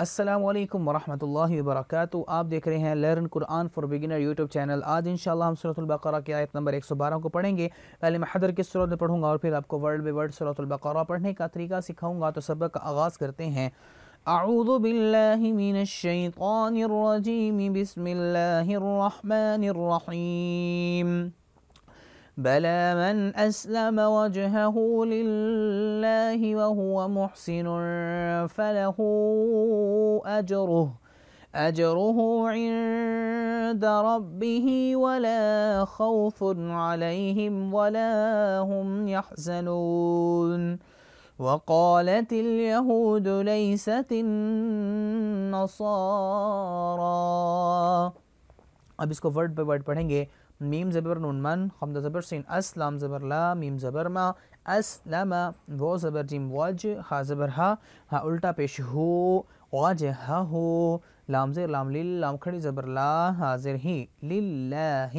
السلام علیکم ورحمۃ اللہ وبرکاتہ آپ دیکھ رہے ہیں learn Quran for beginner YouTube channel آج انشاءاللہ ہم صورت البقرہ کی آیت نمبر ایک سو بارہ کو پڑھیں گے پہلے میں حضر کی صورت میں پڑھوں گا اور پھر آپ کو ورلڈ بائی ورڈ صورت البقرہ پڑھنے کا طریقہ سکھاؤں گا تو سبق کا آغاز کرتے ہیں اعوذ باللہ من الشیطان الرجیم بسم اللہ الرحمن الرحیم بلى من أسلم وجهه لله وهو محسن فله أجره أجره عند ربه ولا خوف عليهم ولا هم يحزنون وقالت اليهود ليست النصارى کو ورڈ वर्ड ورڈ پڑھیں گے میم زبر نون من خمدہ زبر سین اس لام لا میم زبر ما اس ل م زبر جیم واج ہا زبر ہا الٹا پیش ہو واج ہا ہو لام زیر لام لام کھڑی زبر لا حاضر ہی للہ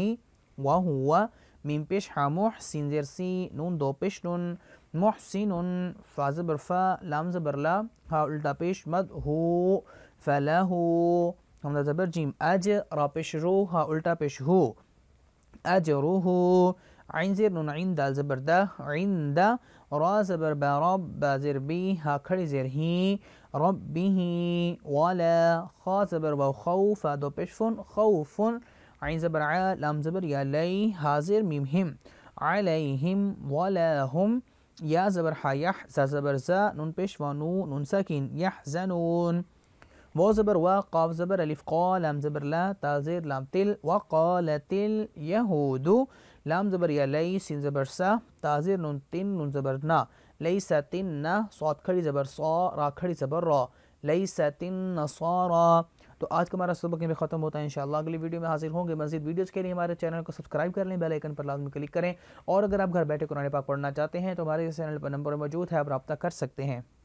وہو میم پیش ہا محسین زیر سی نون دو پیش نون محسین فا زبر فا لام زبر لا ہا الٹا پیش مد ہو فلا ہو حمدا زبر جیم اج را پیش رو ہا الٹا پیش ہو أجره عين زير نون عند زبر ده عند را زبر با رب زير بي هاكر زير هي به ولا خا زبر بو خوف دو بشفون خوف عين زبر عا لام زبر يالي هازر ميمهم عليهم ولا هم يا زبر حيح زا زبر زا نون بشفانو نون ساكن يحزنون وہ زبر و قاف زبر الف قا لام زبر لا تازیر لام تل و قالتل یہود لام زبر یا لئی سین زبر سا تازیر نون تن نون زبر نا لئی سا تن نا سوات کھڑی زبر سا را کھڑی زبر را لئی سا تن نصارا تو آج کا ہمارا سبق یہ بھی ختم ہوتا ہے انشاءاللہ اگلی ویڈیو میں حاضر ہوں گے مزید ویڈیوز کے لیے ہمارے چینل کو سبسکرائب کر لیں بیل آئیکن پر لازم کلک کریں اور اگر آپ گھر بیٹھے قرآن پاک پڑھنا چاہتے ہیں تو ہمارے چینل پر نمبر موجود ہے آپ رابطہ کر سکتے ہیں